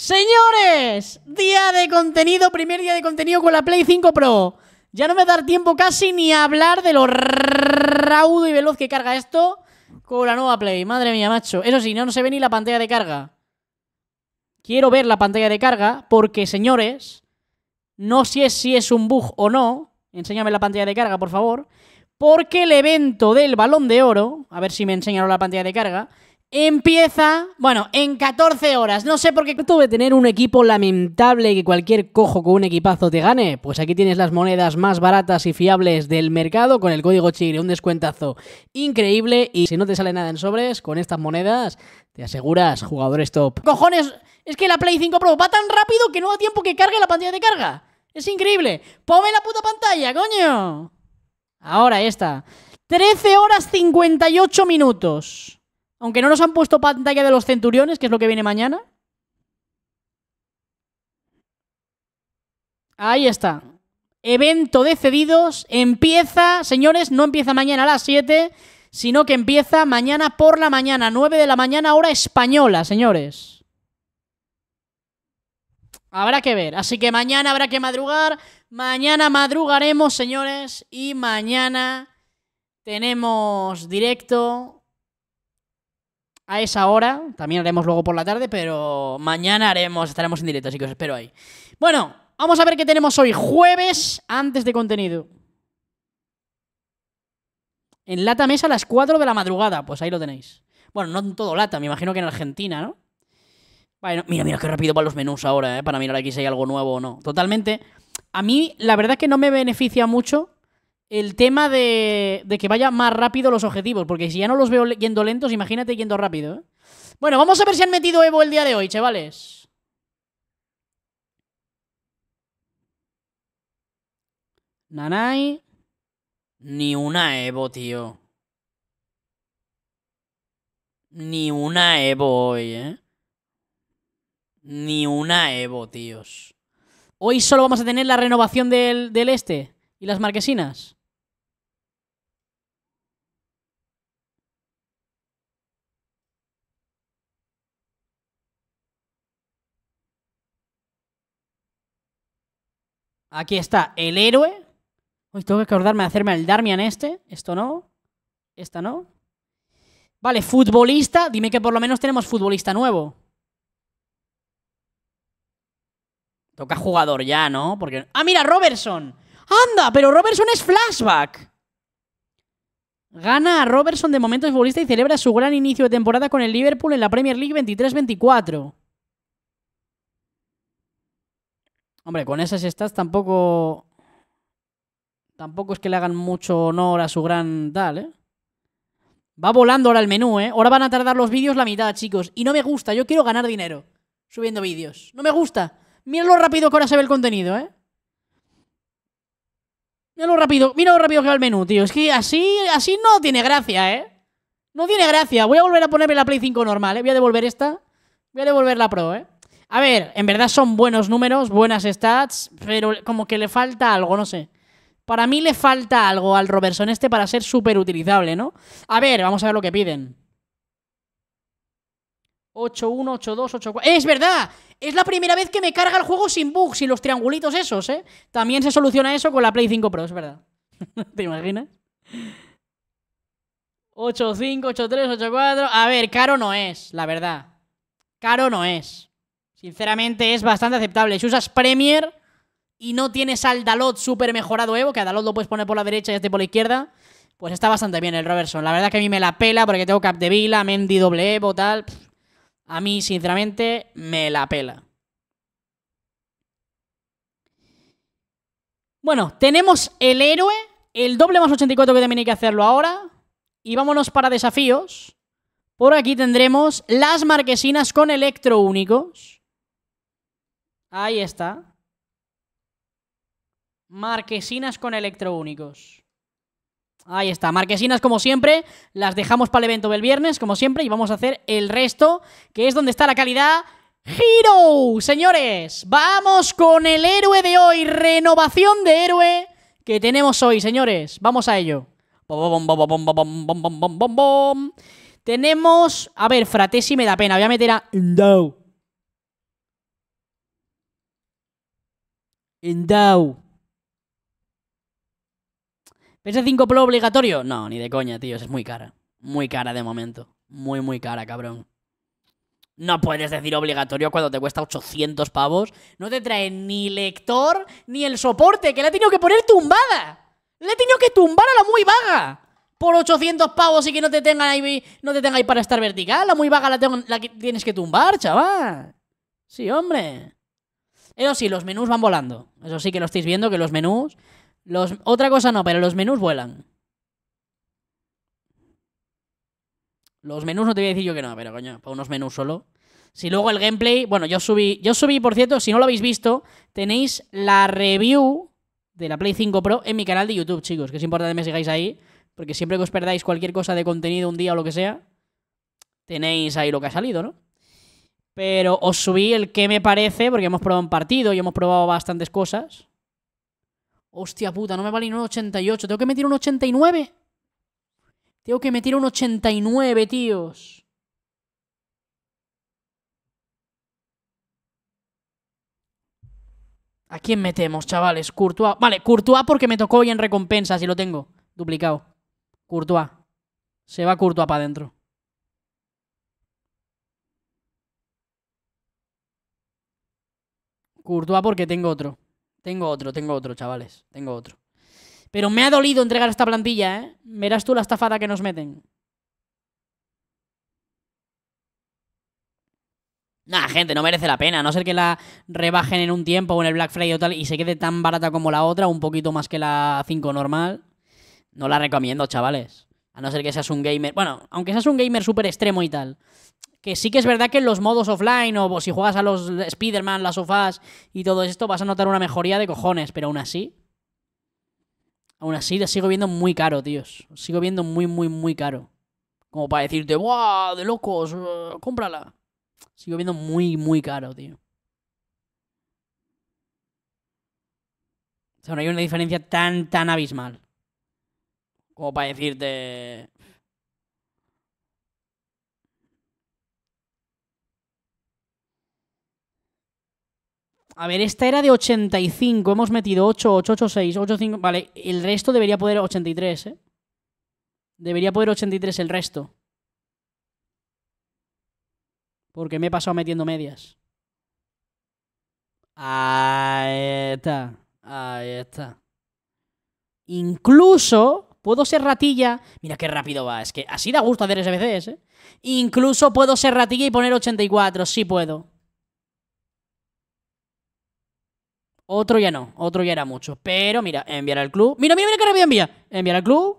Señores, día de contenido, primer día de contenido con la Play 5 Pro. Ya no me a dar tiempo casi ni a hablar de lo raudo y veloz que carga esto con la nueva Play. Madre mía, macho. Eso sí, no, no se ve ni la pantalla de carga. Quiero ver la pantalla de carga porque, señores, no sé si es, si es un bug o no. Enséñame la pantalla de carga, por favor. Porque el evento del balón de oro, a ver si me enseñaron la pantalla de carga, Empieza, bueno, en 14 horas. No sé por qué tuve tener un equipo lamentable que cualquier cojo con un equipazo te gane. Pues aquí tienes las monedas más baratas y fiables del mercado con el código Chigre, un descuentazo increíble. Y si no te sale nada en sobres, con estas monedas te aseguras jugadores top. ¡Cojones! Es que la Play 5 Pro va tan rápido que no da tiempo que cargue la pantalla de carga. Es increíble. ¡Pome la puta pantalla, coño! Ahora está 13 horas 58 minutos. Aunque no nos han puesto pantalla de los centuriones, que es lo que viene mañana. Ahí está. Evento de cedidos. Empieza, señores, no empieza mañana a las 7, sino que empieza mañana por la mañana, 9 de la mañana, hora española, señores. Habrá que ver. Así que mañana habrá que madrugar. Mañana madrugaremos, señores. Y mañana tenemos directo a esa hora. También haremos luego por la tarde, pero mañana haremos, estaremos en directo, así que os espero ahí. Bueno, vamos a ver qué tenemos hoy, jueves, antes de contenido. En Lata Mesa a las 4 de la madrugada, pues ahí lo tenéis. Bueno, no en todo Lata, me imagino que en Argentina, ¿no? Bueno, mira, mira qué rápido van los menús ahora, ¿eh? Para mirar aquí si hay algo nuevo o no. Totalmente. A mí, la verdad es que no me beneficia mucho el tema de, que vaya más rápido los objetivos, porque si ya no los veo yendo lentos, imagínate yendo rápido. ¿eh? Bueno, vamos a ver si han metido Evo el día de hoy, chavales. Nanai. Ni una Evo, tío. Ni una Evo hoy, ¿eh? Ni una Evo, tíos. Hoy solo vamos a tener la renovación del este y las marquesinas. Aquí está el héroe. Hoy tengo que acordarme de hacerme el Darmian este. Esto no. Esta no. Vale, futbolista. Dime que por lo menos tenemos futbolista nuevo. Toca jugador ya, ¿no? Porque... ¡Ah, mira, Robertson! ¡Anda! Pero Robertson es flashback. Gana a Robertson de momento futbolista y celebra su gran inicio de temporada con el Liverpool en la Premier League 23-24. Hombre, con esas stats tampoco. Tampoco es que le hagan mucho honor a su gran tal, ¿eh? Va volando ahora el menú, ¿eh? Ahora van a tardar los vídeos la mitad, chicos. Y no me gusta, yo quiero ganar dinero subiendo vídeos. No me gusta. Mira lo rápido que ahora se ve el contenido, ¿eh? Mira lo rápido, mira lo rápido que va el menú, tío. Es que así, así no tiene gracia, ¿eh? No tiene gracia. Voy a volver a ponerme la Play 5 normal, ¿eh? Voy a devolver esta. Voy a devolver la Pro, ¿eh? A ver, en verdad son buenos números, buenas stats, pero como que le falta algo, no sé. Para mí le falta algo al Robertson este para ser súper utilizable, ¿no? A ver, vamos a ver lo que piden. 8-1, 8-2, 8-4... ¡Es verdad! Es la primera vez que me carga el juego sin bugs, Y los triangulitos esos, ¿eh? También se soluciona eso con la Play 5 Pro, es verdad. ¿Te imaginas? 8-5, 8-3, 8-4... A ver, caro no es, la verdad. Caro no es. Sinceramente es bastante aceptable. Si usas Premier y no tienes al Dalot súper mejorado Evo, que a Dalot lo puedes poner por la derecha y este por la izquierda, pues está bastante bien el Robertson. La verdad que a mí me la pela porque tengo Capdevila, Mendy doble Evo, tal. A mí, sinceramente, me la pela. Bueno, tenemos el héroe, el doble más 84 que también hay que hacerlo ahora. Y vámonos para desafíos. Por aquí tendremos las marquesinas con electro únicos. Ahí está. Marquesinas con electroúnicos. Ahí está, marquesinas como siempre, las dejamos para el evento del viernes, como siempre, y vamos a hacer el resto, que es donde está la calidad. ¡Hero! Señores, vamos con el héroe de hoy, renovación de héroe que tenemos hoy, señores. Vamos a ello. Tenemos, a ver, Fratesi me da pena, voy a meter a... No. DAO ¿PS5 Pro obligatorio? No, ni de coña, tío. Es muy cara. Muy cara de momento. Muy, muy cara, cabrón. No puedes decir obligatorio cuando te cuesta 800 pavos. No te trae ni lector ni el soporte, que le he tenido que poner tumbada. Le he tenido que tumbar a la muy vaga. Por 800 pavos y que no te tengan ahí, no te tenga ahí para estar vertical. La muy vaga la, tienes que tumbar, chaval. Sí, hombre. Eso sí, los menús van volando. Eso sí que lo estáis viendo, que los menús... Los... Otra cosa no, pero los menús vuelan. Los menús no te voy a decir yo que no, pero coño, para unos menús solo. Si luego el gameplay, bueno, yo subí, yo subí, por cierto, si no lo habéis visto, tenéis la review de la Play 5 Pro en mi canal de YouTube, chicos, que es importante que me sigáis ahí, porque siempre que os perdáis cualquier cosa de contenido un día o lo que sea, tenéis ahí lo que ha salido, ¿no? Pero os subí el que me parece, porque hemos probado un partido y hemos probado bastantes cosas. Hostia puta, no me vale ni un 88. ¿Tengo que meter un 89? Tengo que meter un 89, tíos. ¿A quién metemos, chavales? Courtois. Vale, Courtois porque me tocó hoy en recompensa, y lo tengo. Duplicado. Courtois. Se va Courtois para adentro. Courtois porque tengo otro. Tengo otro, tengo otro, chavales. Tengo otro. Pero me ha dolido entregar esta plantilla, ¿eh? Verás tú la estafada que nos meten. Nah, gente, no merece la pena. A no ser que la rebajen en un tiempo o en el Black Friday o tal y se quede tan barata como la otra, un poquito más que la 5 normal. No la recomiendo, chavales. A no ser que seas un gamer. Bueno, aunque seas un gamer súper extremo y tal. Que sí que es verdad que en los modos offline o si juegas a los Spider-Man, las sofás y todo esto, vas a notar una mejoría de cojones, pero aún así. Aún así, la sigo viendo muy caro, tíos. Sigo viendo muy, muy, muy caro. Como para decirte, ¡buah! ¡De locos! Uh, ¡Cómprala! Sigo viendo muy, muy caro, tío. O sea, no hay una diferencia tan, tan abismal. Como para decirte. A ver, esta era de 85. Hemos metido 8, 8, 8, 6, 8, 5. Vale, el resto debería poder 83, ¿eh? Debería poder 83 el resto. Porque me he pasado metiendo medias. Ahí está. Ahí está. Incluso puedo ser ratilla. Mira qué rápido va. Es que así da gusto hacer SBCs, ¿eh? Incluso puedo ser ratilla y poner 84. Sí puedo. Otro ya no, otro ya era mucho. Pero mira, enviar al club. Mira, mira, mira que rápido envía. Enviar al club.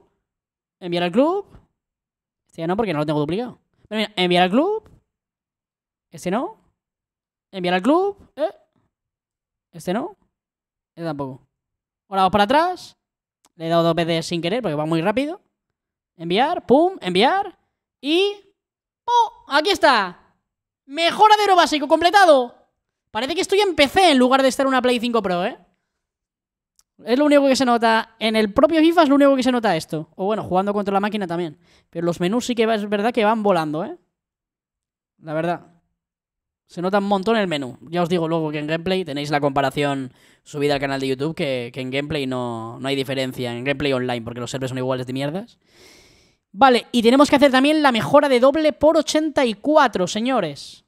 Enviar al club. Este ya no, porque no lo tengo duplicado. Pero mira, enviar al club. Este no. Enviar al club. Este no. Este tampoco. Ahora vamos para atrás. Le he dado dos veces sin querer porque va muy rápido. Enviar, pum, enviar. Y. ¡Oh! ¡Aquí está! Mejoradero básico completado! Parece que estoy en PC en lugar de estar en una Play 5 Pro, ¿eh? Es lo único que se nota. En el propio FIFA es lo único que se nota esto. O bueno, jugando contra la máquina también. Pero los menús sí que es verdad que van volando, ¿eh? La verdad. Se nota un montón el menú. Ya os digo luego que en gameplay tenéis la comparación subida al canal de YouTube, que, en gameplay no, no hay diferencia. En gameplay online, porque los servers son iguales de mierdas. Vale, y tenemos que hacer también la mejora de doble por 84, señores.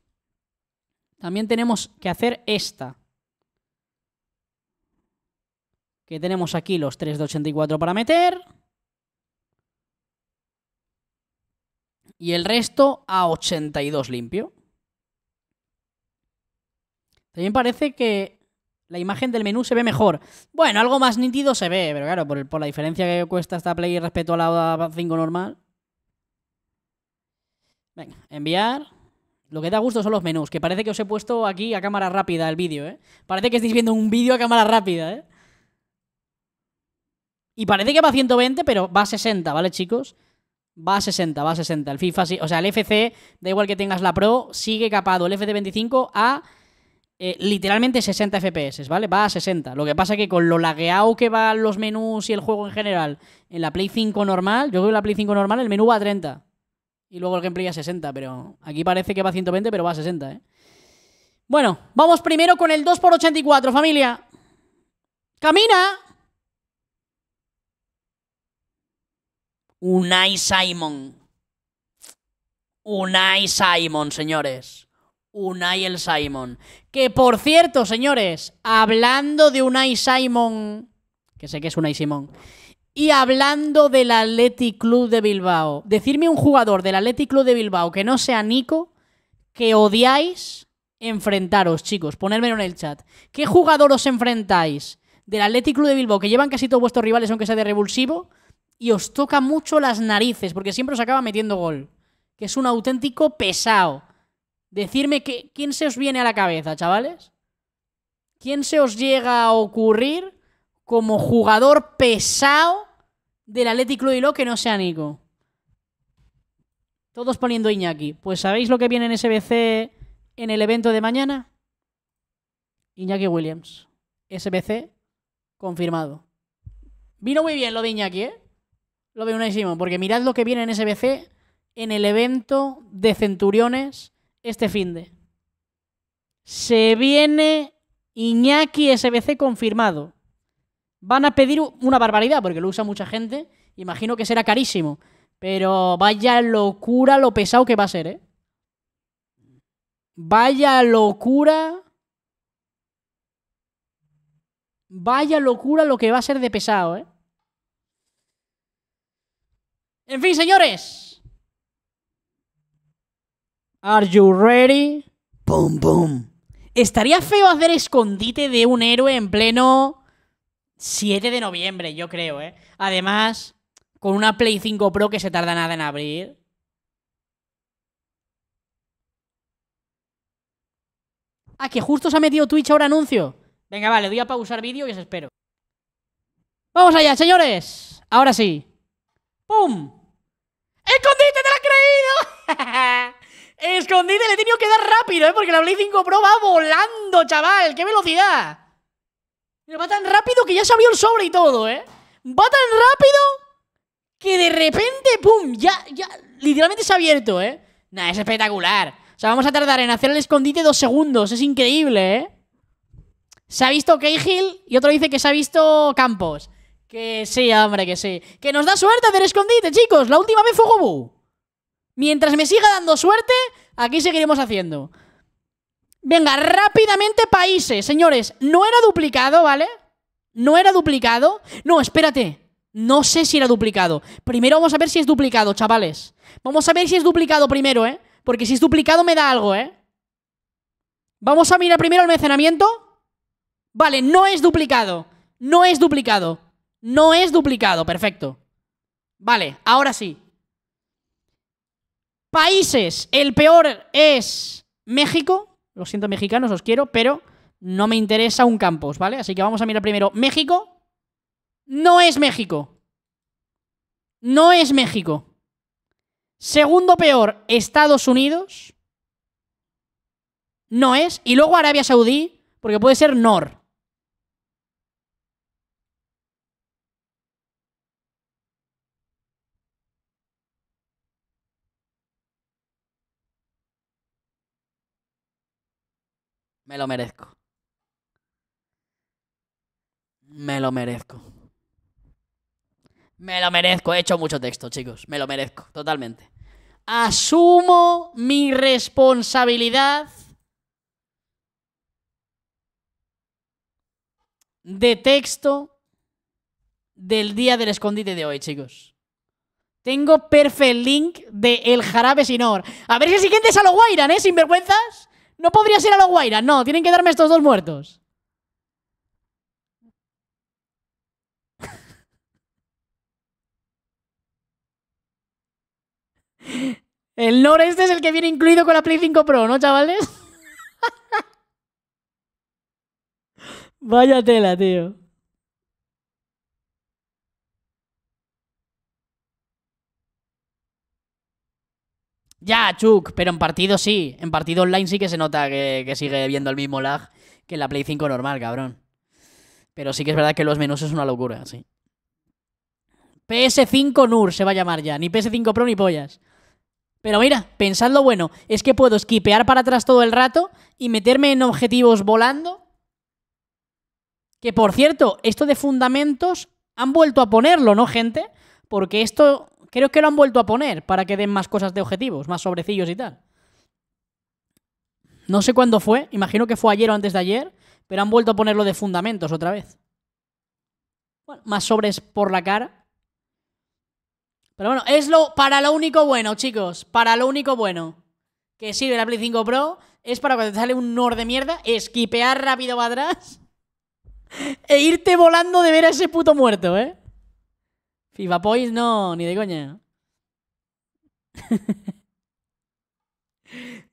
También tenemos que hacer esta. Que tenemos aquí los 3 de 84 para meter. Y el resto a 82 limpio. También parece que la imagen del menú se ve mejor. Bueno, algo más nítido se ve, pero claro, por, la diferencia que cuesta esta Play respecto a la 5 normal. Venga, enviar. Lo que da gusto son los menús, que parece que os he puesto aquí a cámara rápida el vídeo, ¿eh? Parece que estáis viendo un vídeo a cámara rápida, ¿eh? Y parece que va a 120, pero va a 60, ¿vale, chicos? Va a 60, va a 60. El FIFA, o sea, el FC, da igual que tengas la Pro, sigue capado el FC25 a eh, literalmente 60 FPS, ¿vale? Va a 60. Lo que pasa es que con lo lagueado que van los menús y el juego en general en la Play 5 normal, yo creo que en la Play 5 normal el menú va a 30. Y luego el gameplay a 60, pero aquí parece que va a 120, pero va a 60, ¿eh? Bueno, vamos primero con el 2x84, familia. ¡Camina! Unai Simon. Unai Simon, señores. Unai el Simon. Que por cierto, señores, hablando de Unai Simon, que sé que es Unai Simon, y hablando del Athletic Club de Bilbao, decirme un jugador del Athletic Club de Bilbao que no sea Nico, que odiáis enfrentaros, chicos, ponérmelo en el chat. ¿Qué jugador os enfrentáis del Athletic Club de Bilbao que llevan casi todos vuestros rivales, aunque sea de revulsivo, y os toca mucho las narices, porque siempre os acaba metiendo gol? Que es un auténtico pesado. Decirme quién se os viene a la cabeza, chavales. ¿Quién se os llega a ocurrir? como jugador pesado del Athletic Club lo que no sea Nico. Todos poniendo Iñaki. Pues ¿sabéis lo que viene en SBC en el evento de mañana? Iñaki Williams. SBC confirmado. Vino muy bien lo de Iñaki, ¿eh? Lo de Unaísimo, porque mirad lo que viene en SBC en el evento de Centuriones este fin de. Se viene Iñaki SBC confirmado. Van a pedir una barbaridad porque lo usa mucha gente. Imagino que será carísimo. Pero vaya locura lo pesado que va a ser, ¿eh? Vaya locura. Vaya locura lo que va a ser de pesado, ¿eh? En fin, señores. Are you ready? Boom, Estaría feo hacer escondite de un héroe en pleno 7 de noviembre, yo creo, ¿eh? Además, con una Play 5 Pro que se tarda nada en abrir. Ah, que justo se ha metido Twitch ahora anuncio. Venga, vale, doy a pausar vídeo y os espero. ¡Vamos allá, señores! Ahora sí. ¡Pum! ¡Escondite, te lo has creído! ¡Escondite, le he tenido que dar rápido, ¿eh? Porque la Play 5 Pro va volando, chaval. ¡Qué velocidad! Pero va tan rápido que ya se abrió el sobre y todo, ¿eh? Va tan rápido que de repente, ¡pum! Ya, ya, literalmente se ha abierto, ¿eh? Nah, es espectacular. O sea, vamos a tardar en hacer el escondite dos segundos. Es increíble, ¿eh? Se ha visto Cahill y otro dice que se ha visto Campos. Que sí, hombre, que sí. Que nos da suerte hacer escondite, chicos. La última vez fue Gobu. Mientras me siga dando suerte, aquí seguiremos haciendo. Venga, rápidamente países, señores. No era duplicado, ¿vale? No era duplicado. No, espérate. No sé si era duplicado. Primero vamos a ver si es duplicado, chavales. Vamos a ver si es duplicado primero, ¿eh? Porque si es duplicado me da algo, ¿eh? Vamos a mirar primero el mecenamiento. Vale, no es duplicado. No es duplicado. No es duplicado, perfecto. Vale, ahora sí. Países, el peor es México. Lo siento, mexicanos, os quiero, pero no me interesa un Campos, ¿vale? Así que vamos a mirar primero. México no es México. No es México. Segundo peor, Estados Unidos. No es. Y luego Arabia Saudí, porque puede ser Nor. Me lo merezco. Me lo merezco. Me lo merezco. He hecho mucho texto, chicos. Me lo merezco, totalmente. Asumo mi responsabilidad de texto del día del escondite de hoy, chicos. Tengo perfect link de El Jarabe Sinor. A ver si el siguiente es a lo Guairan, ¿eh? Sinvergüenzas. No podrías ir a la Guaira, no, tienen que darme estos dos muertos. El noreste es el que viene incluido con la Play 5 Pro, ¿no, chavales? Vaya tela, tío. Ya, Chuck, pero en partido sí. En partido online sí que se nota que, sigue viendo el mismo lag que la Play 5 normal, cabrón. Pero sí que es verdad que los menús es una locura, sí. PS5 NUR se va a llamar ya. Ni PS5 Pro ni pollas. Pero mira, pensad lo bueno. Es que puedo esquipear para atrás todo el rato y meterme en objetivos volando. Que por cierto, esto de fundamentos han vuelto a ponerlo, ¿no, gente? Porque esto Creo que lo han vuelto a poner para que den más cosas de objetivos, más sobrecillos y tal. No sé cuándo fue, imagino que fue ayer o antes de ayer, pero han vuelto a ponerlo de fundamentos otra vez. Bueno, más sobres por la cara. Pero bueno, es lo para lo único bueno, chicos, para lo único bueno que sirve la Play 5 Pro es para cuando te sale un nor de mierda, esquipear rápido para atrás e irte volando de ver a ese puto muerto, ¿eh? Y Vapois no, ni de coña.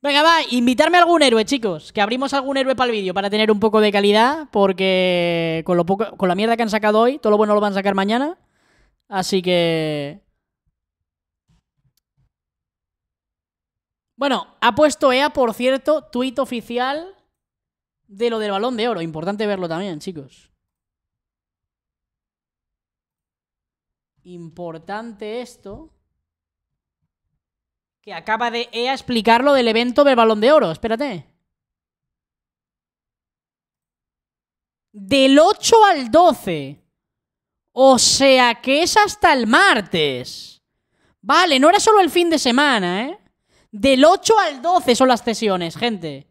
Venga, va, invitarme a algún héroe, chicos. Que abrimos algún héroe para el vídeo, para tener un poco de calidad. Porque con, lo poco, con la mierda que han sacado hoy, todo lo bueno lo van a sacar mañana. Así que. Bueno, ha puesto EA, por cierto, tuit oficial de lo del balón de oro. Importante verlo también, chicos. importante esto. Que acaba de EA explicar lo del evento del balón de oro. Espérate. Del 8 al 12. O sea que es hasta el martes. Vale, no era solo el fin de semana, ¿eh? Del 8 al 12 son las sesiones, gente.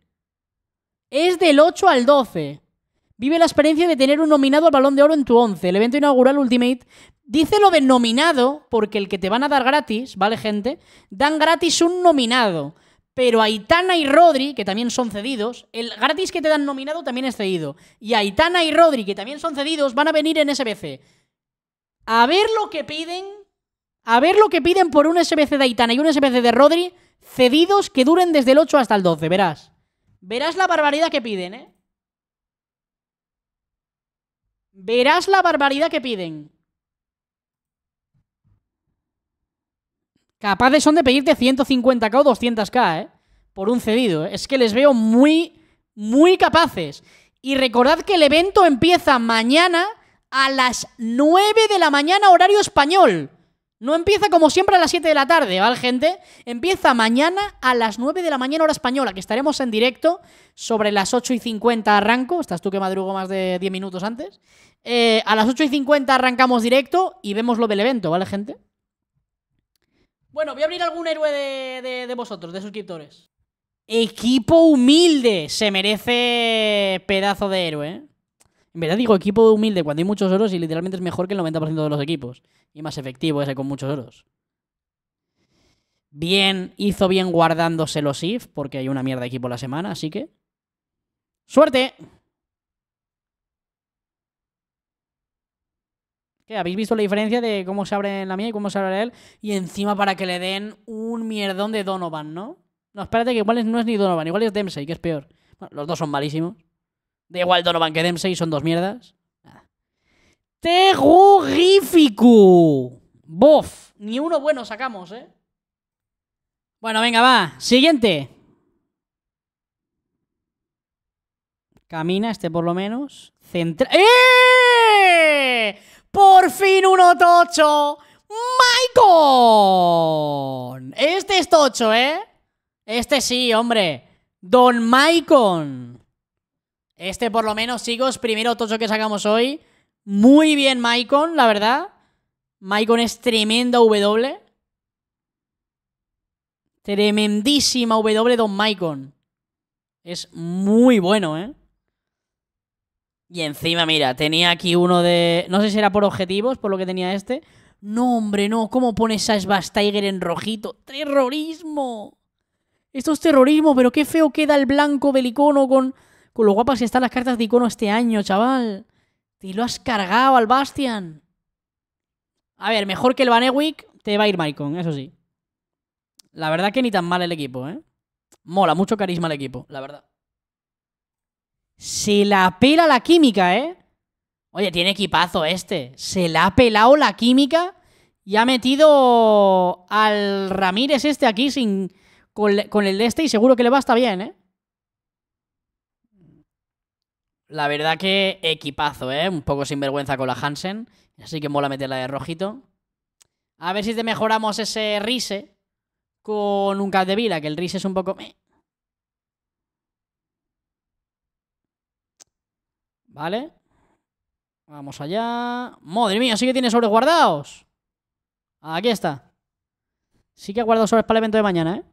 Es del 8 al 12. Vive la experiencia de tener un nominado al Balón de Oro en tu 11. El evento inaugural Ultimate dice lo de nominado porque el que te van a dar gratis, ¿vale, gente? Dan gratis un nominado. Pero Aitana y Rodri, que también son cedidos, el gratis que te dan nominado también es cedido. Y Aitana y Rodri, que también son cedidos, van a venir en SBC. A ver lo que piden. A ver lo que piden por un SBC de Aitana y un SBC de Rodri, cedidos que duren desde el 8 hasta el 12, verás. Verás la barbaridad que piden, ¿eh? Verás la barbaridad que piden. Capaces son de pedirte 150k o 200k, ¿eh? Por un cedido. ¿eh? Es que les veo muy, muy capaces. Y recordad que el evento empieza mañana a las 9 de la mañana horario español. No empieza como siempre a las 7 de la tarde, ¿vale, gente? Empieza mañana a las 9 de la mañana hora española, que estaremos en directo sobre las 8 y 50 arranco. Estás tú que madrugo más de 10 minutos antes. Eh, a las 8 y 50 arrancamos directo y vemos lo del evento, ¿vale, gente? Bueno, voy a abrir algún héroe de, vosotros, de suscriptores. Equipo humilde. Se merece pedazo de héroe, ¿eh? En verdad digo equipo humilde cuando hay muchos oros y literalmente es mejor que el 90% de los equipos. Y más efectivo ese con muchos oros. Bien, hizo bien guardándose los if, porque hay una mierda de equipo la semana, así que... ¡Suerte! ¿Qué? ¿Habéis visto la diferencia de cómo se abre la mía y cómo se abre él? Y encima para que le den un mierdón de Donovan, ¿no? No, espérate que igual no es ni Donovan, igual es Dempsey, que es peor. Bueno, los dos son malísimos. Da igual Donovan que Dempsey, son dos mierdas. Terrorífico. Bof. Ni uno bueno sacamos, ¿eh? Bueno, venga, va. Siguiente. Camina este por lo menos. Central. ¡Eh! ¡Por fin uno tocho! ¡Maicon! Este es tocho, ¿eh? Este sí, hombre. Don Maicon. Este por lo menos, chicos, primero tocho que sacamos hoy. Muy bien Maicon, la verdad. Maicon es tremenda W. Tremendísima W Don Maicon. Es muy bueno, ¿eh? Y encima, mira, tenía aquí uno de... No sé si era por objetivos, por lo que tenía este. No, hombre, no. ¿Cómo pones a Tiger en rojito? ¡Terrorismo! Esto es terrorismo, pero qué feo queda el blanco belicono con con lo guapas que están las cartas de icono este año, chaval. Te lo has cargado al Bastian. A ver, mejor que el Banewick, te va a ir Maicon, eso sí. La verdad que ni tan mal el equipo, ¿eh? Mola, mucho carisma el equipo, la verdad. Se la pela la química, ¿eh? Oye, tiene equipazo este. Se la ha pelado la química y ha metido al Ramírez este aquí sin, con, con el de este y seguro que le va hasta bien, ¿eh? La verdad que equipazo, ¿eh? Un poco sinvergüenza con la Hansen. Así que mola meterla de rojito. A ver si te mejoramos ese Rise con un Cat de Vila, que el Rise es un poco... Vale. Vamos allá. Madre mía, sí que tiene sobres guardados. Aquí está. Sí que ha guardado sobres para el evento de mañana, ¿eh?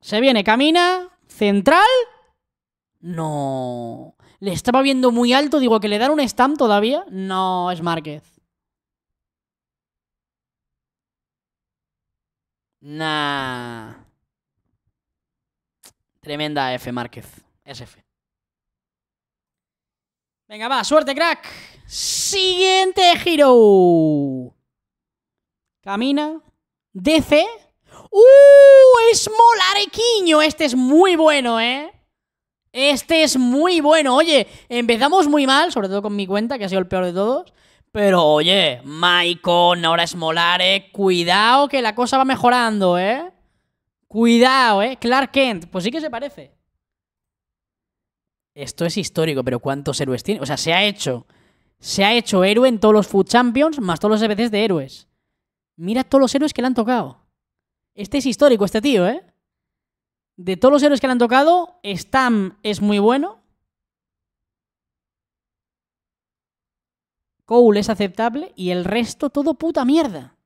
Se viene, camina. ¿Central? No. Le estaba viendo muy alto, digo que le dan un stamp todavía. No, es Márquez. Nah. Tremenda F, Márquez. Es F. Venga, va, suerte, crack. Siguiente giro. Camina. DC. ¡Uh! molar, quiño! Este es muy bueno, ¿eh? Este es muy bueno. Oye, empezamos muy mal, sobre todo con mi cuenta, que ha sido el peor de todos. Pero oye, Maicon, ahora es Molare. Cuidado que la cosa va mejorando, ¿eh? Cuidado, ¿eh? Clark Kent, pues sí que se parece. Esto es histórico, pero ¿cuántos héroes tiene? O sea, se ha hecho. Se ha hecho héroe en todos los Food Champions, más todos los EBCs de héroes. Mira todos los héroes que le han tocado. Este es histórico, este tío, ¿eh? De todos los héroes que le han tocado, Stam es muy bueno. Cole es aceptable y el resto todo puta mierda.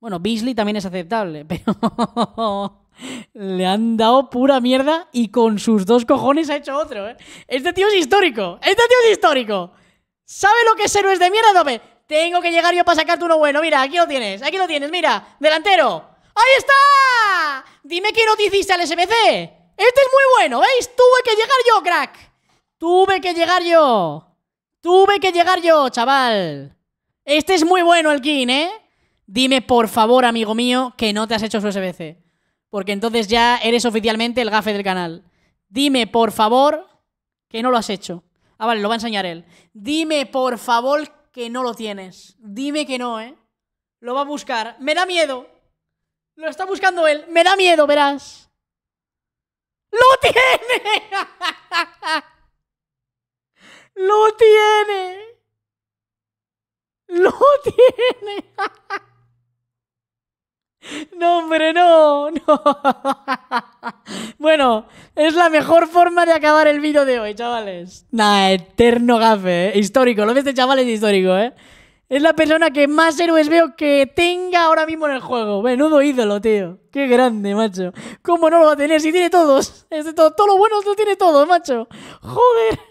Bueno, Beasley también es aceptable, pero le han dado pura mierda y con sus dos cojones ha hecho otro. ¿eh? Este tío es histórico, este tío es histórico. ¿Sabe lo que es héroes de mierda, tengo que llegar yo para sacarte uno bueno. Mira, aquí lo tienes, aquí lo tienes, mira. Delantero. ¡Ahí está! Dime qué no al SBC. Este es muy bueno, ¿veis? Tuve que llegar yo, crack. Tuve que llegar yo. Tuve que llegar yo, chaval. Este es muy bueno el King, ¿eh? Dime, por favor, amigo mío, que no te has hecho su SBC. Porque entonces ya eres oficialmente el gafe del canal. Dime, por favor, que no lo has hecho. Ah, vale, lo va a enseñar él. Dime, por favor, que no lo tienes. Dime que no, ¿eh? Lo va a buscar. Me da miedo. Lo está buscando él. Me da miedo, verás. ¡Lo tiene! ¡Lo tiene! ¡Lo tiene! No, hombre, no, Bueno, es la mejor forma de acabar el vídeo de hoy, chavales. Nah, eterno gafe, eh. histórico. Lo de este chaval es histórico, ¿eh? Es la persona que más héroes veo que tenga ahora mismo en el juego. Menudo ídolo, tío. Qué grande, macho. ¿Cómo no lo va a tener si tiene todos? de todo, todo lo bueno lo tiene todo, macho. Joder.